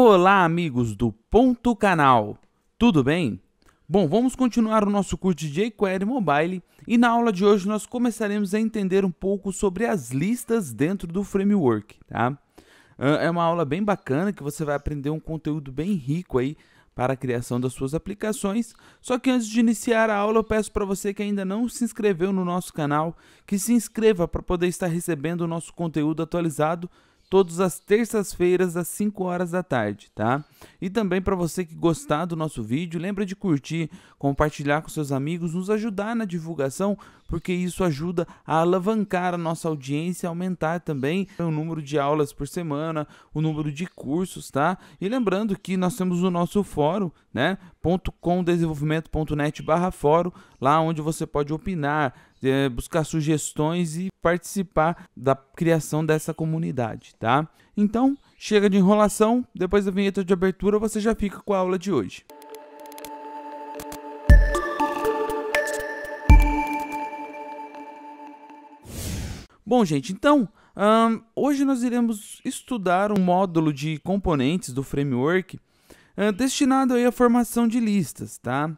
Olá, amigos do Ponto Canal! Tudo bem? Bom, vamos continuar o nosso curso de jQuery Mobile e na aula de hoje nós começaremos a entender um pouco sobre as listas dentro do framework, tá? É uma aula bem bacana que você vai aprender um conteúdo bem rico aí para a criação das suas aplicações. Só que antes de iniciar a aula, eu peço para você que ainda não se inscreveu no nosso canal, que se inscreva para poder estar recebendo o nosso conteúdo atualizado todas as terças-feiras às 5 horas da tarde, tá? E também para você que gostar do nosso vídeo, lembra de curtir, compartilhar com seus amigos, nos ajudar na divulgação, porque isso ajuda a alavancar a nossa audiência, aumentar também o número de aulas por semana, o número de cursos, tá? E lembrando que nós temos o nosso fórum, né? .comdesenvolvimento.net barra fórum, lá onde você pode opinar, eh, buscar sugestões e participar da criação dessa comunidade, tá? Então, chega de enrolação, depois da vinheta de abertura você já fica com a aula de hoje. Bom, gente, então um, hoje nós iremos estudar um módulo de componentes do framework uh, destinado aí à formação de listas, tá?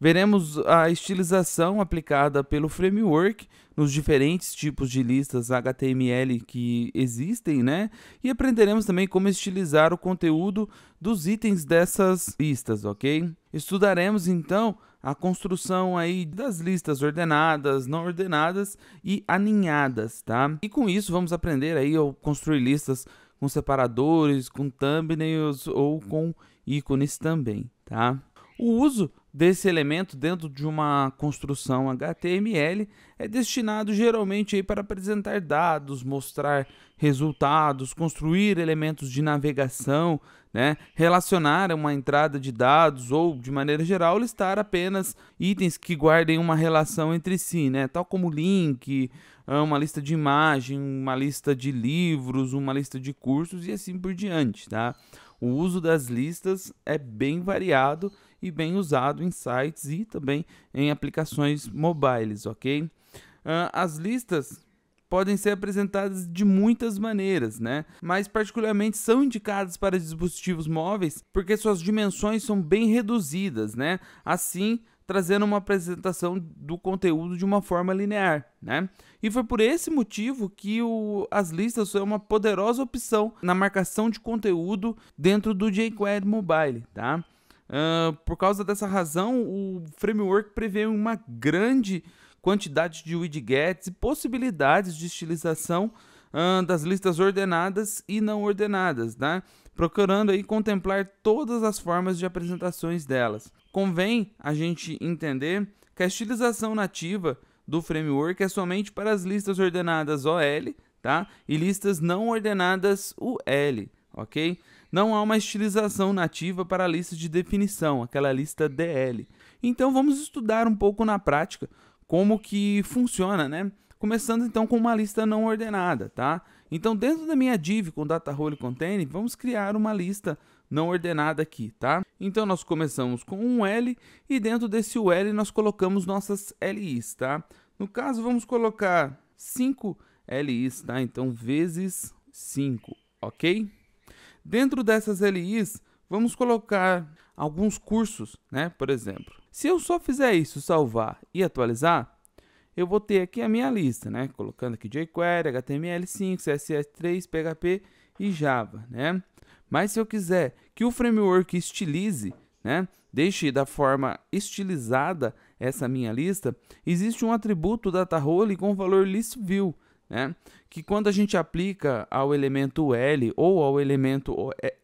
Veremos a estilização aplicada pelo framework nos diferentes tipos de listas HTML que existem, né? E aprenderemos também como estilizar o conteúdo dos itens dessas listas, ok? Estudaremos então a construção aí das listas ordenadas, não ordenadas e aninhadas, tá? E com isso vamos aprender aí a construir listas com separadores, com thumbnails ou com ícones também, tá? O uso desse elemento dentro de uma construção HTML é destinado geralmente aí para apresentar dados, mostrar resultados, construir elementos de navegação, né? relacionar uma entrada de dados ou, de maneira geral, listar apenas itens que guardem uma relação entre si, né? tal como link, ah, uma lista de imagem, uma lista de livros, uma lista de cursos e assim por diante. Tá? O uso das listas é bem variado e bem usado em sites e também em aplicações mobiles, ok? Ah, as listas podem ser apresentadas de muitas maneiras, né? Mas particularmente são indicadas para dispositivos móveis porque suas dimensões são bem reduzidas, né? Assim, trazendo uma apresentação do conteúdo de uma forma linear, né? E foi por esse motivo que o, as listas são uma poderosa opção na marcação de conteúdo dentro do jQuery Mobile, tá? Uh, por causa dessa razão, o framework prevê uma grande quantidade de widgets e possibilidades de estilização uh, das listas ordenadas e não ordenadas, né? procurando aí contemplar todas as formas de apresentações delas. Convém a gente entender que a estilização nativa do framework é somente para as listas ordenadas OL tá? e listas não ordenadas UL, ok? não há uma estilização nativa para a lista de definição, aquela lista DL. Então vamos estudar um pouco na prática como que funciona, né? Começando então com uma lista não ordenada, tá? Então dentro da minha div com data role container, vamos criar uma lista não ordenada aqui, tá? Então nós começamos com um L e dentro desse UL nós colocamos nossas LIs, tá? No caso vamos colocar 5 LIs, tá? Então vezes 5, ok? Dentro dessas LIs, vamos colocar alguns cursos, né? Por exemplo, se eu só fizer isso, salvar e atualizar, eu vou ter aqui a minha lista, né? Colocando aqui jQuery, HTML5, CSS3, PHP e Java, né? Mas se eu quiser que o framework estilize, né? Deixe da forma estilizada essa minha lista, existe um atributo data role com valor list view né? que quando a gente aplica ao elemento L ou ao elemento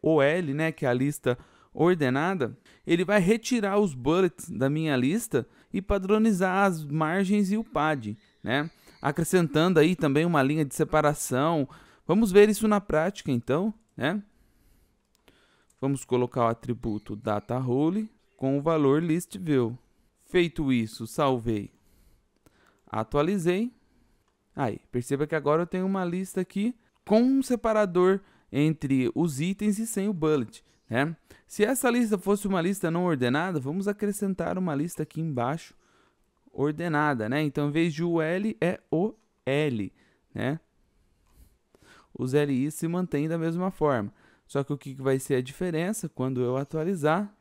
OL, é, né, que é a lista ordenada, ele vai retirar os bullets da minha lista e padronizar as margens e o pad, né? acrescentando aí também uma linha de separação. Vamos ver isso na prática então, né? Vamos colocar o atributo data role com o valor list view. Feito isso, salvei, atualizei Aí, perceba que agora eu tenho uma lista aqui com um separador entre os itens e sem o bullet. Né? Se essa lista fosse uma lista não ordenada, vamos acrescentar uma lista aqui embaixo ordenada. Né? Então, em vez de o L, é o L. Né? Os LI se mantêm da mesma forma. Só que o que vai ser a diferença quando eu atualizar?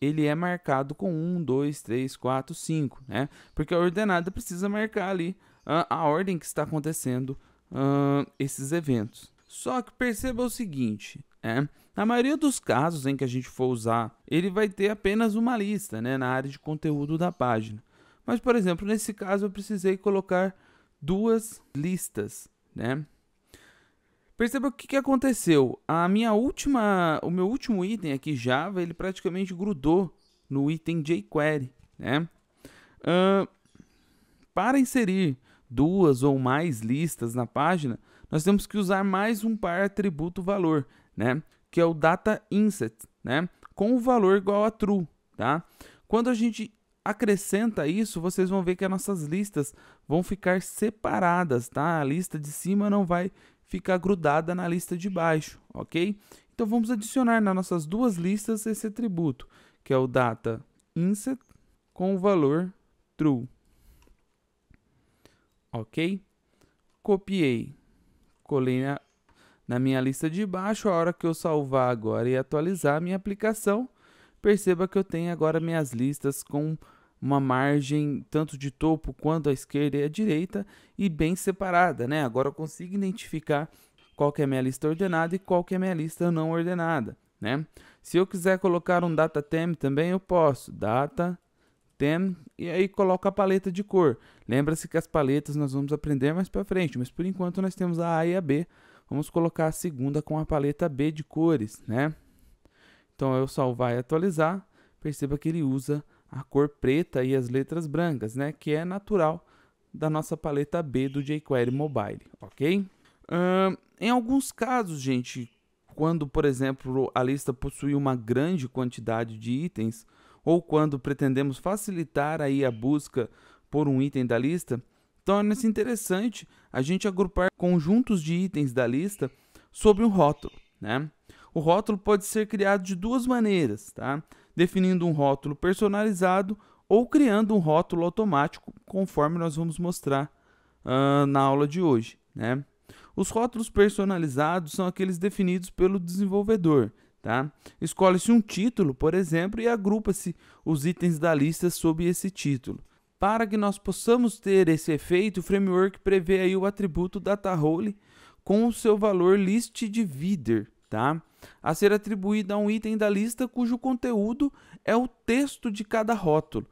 Ele é marcado com 1, 2, 3, 4, 5, né? Porque a ordenada precisa marcar ali uh, a ordem que está acontecendo uh, esses eventos. Só que perceba o seguinte, é, na maioria dos casos em que a gente for usar, ele vai ter apenas uma lista né, na área de conteúdo da página. Mas, por exemplo, nesse caso eu precisei colocar duas listas, né? Perceba o que, que, aconteceu. A minha última, o meu último item aqui Java, ele praticamente grudou no item jQuery, né? Uh, para inserir duas ou mais listas na página, nós temos que usar mais um par atributo valor, né? Que é o data inset, né? Com o valor igual a true, tá? Quando a gente acrescenta isso, vocês vão ver que as nossas listas vão ficar separadas, tá? A lista de cima não vai ficar grudada na lista de baixo, ok? Então vamos adicionar nas nossas duas listas esse atributo, que é o data inset com o valor true ok? Copiei, colei na, na minha lista de baixo. A hora que eu salvar agora e atualizar a minha aplicação, perceba que eu tenho agora minhas listas com uma margem tanto de topo quanto à esquerda e à direita e bem separada, né? Agora eu consigo identificar qual que é a minha lista ordenada e qual que é a minha lista não ordenada, né? Se eu quiser colocar um data theme também eu posso, data tem, e aí coloca a paleta de cor. Lembra-se que as paletas nós vamos aprender mais para frente, mas por enquanto nós temos a A e a B. Vamos colocar a segunda com a paleta B de cores, né? Então, eu salvar e atualizar. Perceba que ele usa a cor preta e as letras brancas, né? Que é natural da nossa paleta B do jQuery Mobile, ok? em alguns casos, gente, quando, por exemplo, a lista possui uma grande quantidade de itens, ou quando pretendemos facilitar aí a busca por um item da lista, torna-se interessante a gente agrupar conjuntos de itens da lista sobre um rótulo, né? O rótulo pode ser criado de duas maneiras, tá? Definindo um rótulo personalizado ou criando um rótulo automático, conforme nós vamos mostrar uh, na aula de hoje, né? Os rótulos personalizados são aqueles definidos pelo desenvolvedor, Tá? Escolhe-se um título, por exemplo, e agrupa-se os itens da lista sob esse título. Para que nós possamos ter esse efeito, o framework prevê aí o atributo dataRole com o seu valor listDivider, tá? a ser atribuído a um item da lista cujo conteúdo é o texto de cada rótulo.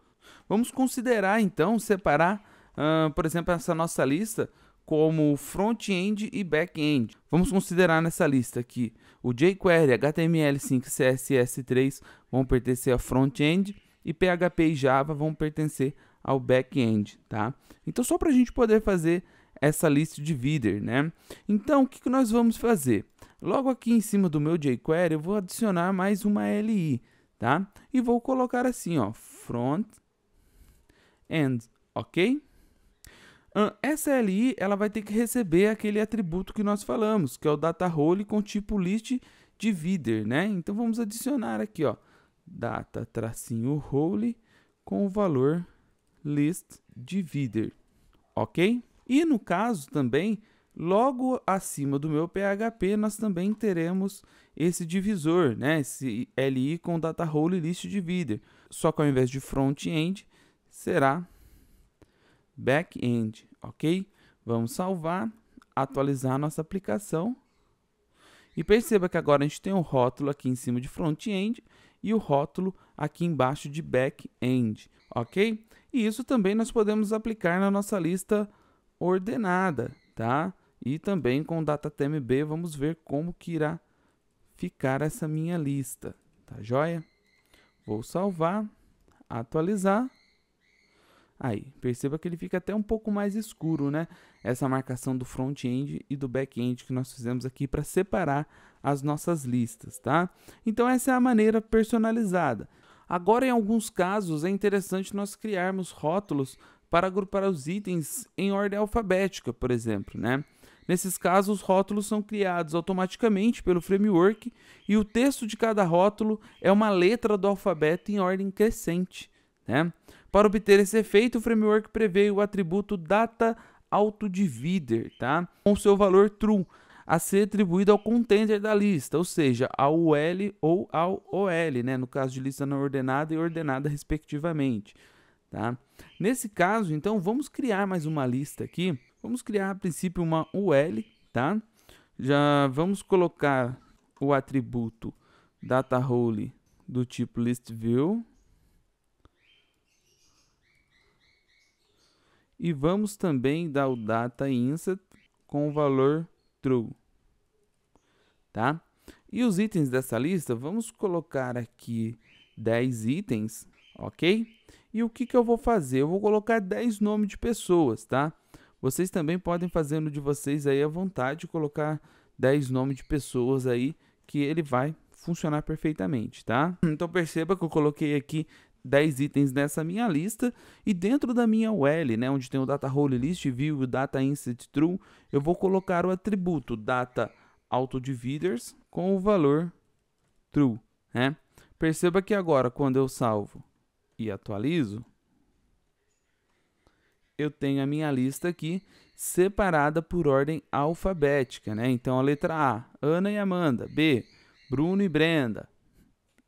Vamos considerar, então, separar, uh, por exemplo, essa nossa lista como front-end e back-end. Vamos considerar nessa lista que o jQuery, HTML5 CSS3 vão pertencer ao front-end e PHP e Java vão pertencer ao back-end, tá? Então, só para a gente poder fazer essa lista de divider, né? Então, o que, que nós vamos fazer? Logo aqui em cima do meu jQuery, eu vou adicionar mais uma li, tá? E vou colocar assim, ó, front-end, ok? essa SLI ela vai ter que receber aquele atributo que nós falamos, que é o data role com tipo list divider, né? Então vamos adicionar aqui, ó, data tracinho role com o valor list divider, ok? E no caso também, logo acima do meu PHP, nós também teremos esse divisor, né? Esse LI com data role list divider. Só que ao invés de front-end, será back-end, ok? Vamos salvar, atualizar nossa aplicação. E perceba que agora a gente tem um rótulo aqui em cima de front-end e o rótulo aqui embaixo de back-end, ok? E isso também nós podemos aplicar na nossa lista ordenada, tá? E também com o DataTMB vamos ver como que irá ficar essa minha lista, tá joia? Vou salvar, atualizar Aí, perceba que ele fica até um pouco mais escuro, né? Essa marcação do front-end e do back-end que nós fizemos aqui para separar as nossas listas, tá? Então essa é a maneira personalizada. Agora, em alguns casos, é interessante nós criarmos rótulos para agrupar os itens em ordem alfabética, por exemplo, né? Nesses casos, os rótulos são criados automaticamente pelo framework e o texto de cada rótulo é uma letra do alfabeto em ordem crescente. Né? Para obter esse efeito, o framework prevê o atributo data autodivider, tá? Com seu valor true a ser atribuído ao contender da lista, ou seja, ao UL ou ao OL, né? no caso de lista não ordenada e ordenada respectivamente. Tá? Nesse caso, então, vamos criar mais uma lista aqui. Vamos criar, a princípio, uma UL. Tá? Já vamos colocar o atributo data role do tipo list view E vamos também dar o data insert com o valor true. Tá? E os itens dessa lista, vamos colocar aqui 10 itens, ok? E o que, que eu vou fazer? Eu vou colocar 10 nomes de pessoas, tá? Vocês também podem fazer no de vocês aí à vontade, colocar 10 nomes de pessoas aí, que ele vai funcionar perfeitamente, tá? Então perceba que eu coloquei aqui 10 itens nessa minha lista e dentro da minha UL, né, onde tem o data role list view e o data true, eu vou colocar o atributo data com o valor true, né? Perceba que agora quando eu salvo e atualizo, eu tenho a minha lista aqui separada por ordem alfabética, né? Então a letra A, Ana e Amanda, B, Bruno e Brenda,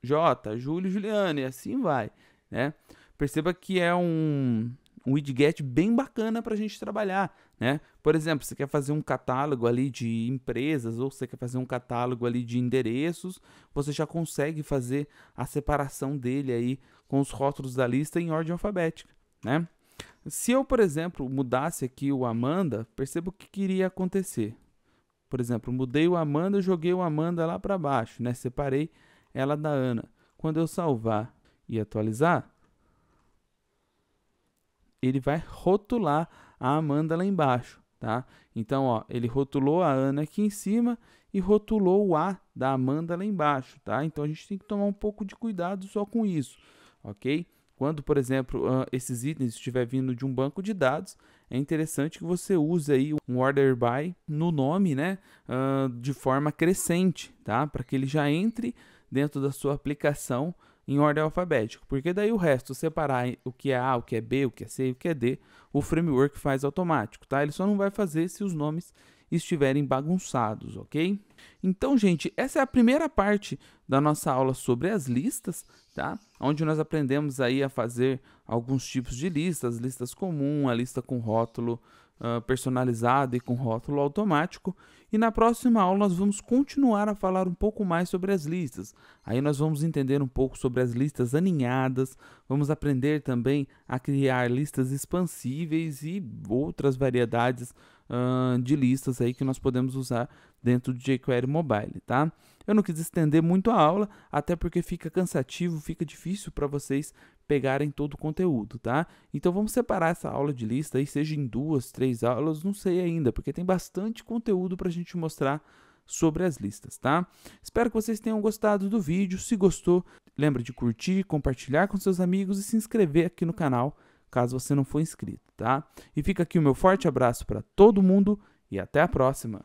J, Júlio e Juliana e assim vai né? Perceba que é um, um widget bem bacana para a gente trabalhar, né? Por exemplo, você quer fazer um catálogo ali de empresas ou você quer fazer um catálogo ali de endereços, você já consegue fazer a separação dele aí com os rótulos da lista em ordem alfabética, né? Se eu, por exemplo, mudasse aqui o Amanda, perceba o que queria acontecer. Por exemplo, mudei o Amanda, joguei o Amanda lá para baixo, né? Separei ela da Ana. Quando eu salvar e atualizar, ele vai rotular a Amanda lá embaixo, tá? Então, ó, ele rotulou a Ana aqui em cima e rotulou o A da Amanda lá embaixo, tá? Então, a gente tem que tomar um pouco de cuidado só com isso, ok? Quando, por exemplo, ah, esses itens estiver vindo de um banco de dados, é interessante que você use aí um order by no nome, né, ah, de forma crescente, tá? Para que ele já entre dentro da sua aplicação em ordem alfabética, porque daí o resto separar o que é A, o que é B, o que é C, o que é D, o framework faz automático, tá? Ele só não vai fazer se os nomes estiverem bagunçados, ok? Então, gente, essa é a primeira parte da nossa aula sobre as listas, tá? Onde nós aprendemos aí a fazer alguns tipos de listas, listas comum, a lista com rótulo uh, personalizada e com rótulo automático. E na próxima aula nós vamos continuar a falar um pouco mais sobre as listas. Aí nós vamos entender um pouco sobre as listas aninhadas, vamos aprender também a criar listas expansíveis e outras variedades uh, de listas aí que nós podemos usar dentro do jQuery Mobile, tá? Eu não quis estender muito a aula, até porque fica cansativo, fica difícil para vocês pegarem todo o conteúdo, tá? Então vamos separar essa aula de lista aí, seja em duas, três aulas, não sei ainda, porque tem bastante conteúdo para a gente mostrar sobre as listas, tá? Espero que vocês tenham gostado do vídeo. Se gostou, lembre de curtir, compartilhar com seus amigos e se inscrever aqui no canal, caso você não for inscrito, tá? E fica aqui o meu forte abraço para todo mundo e até a próxima.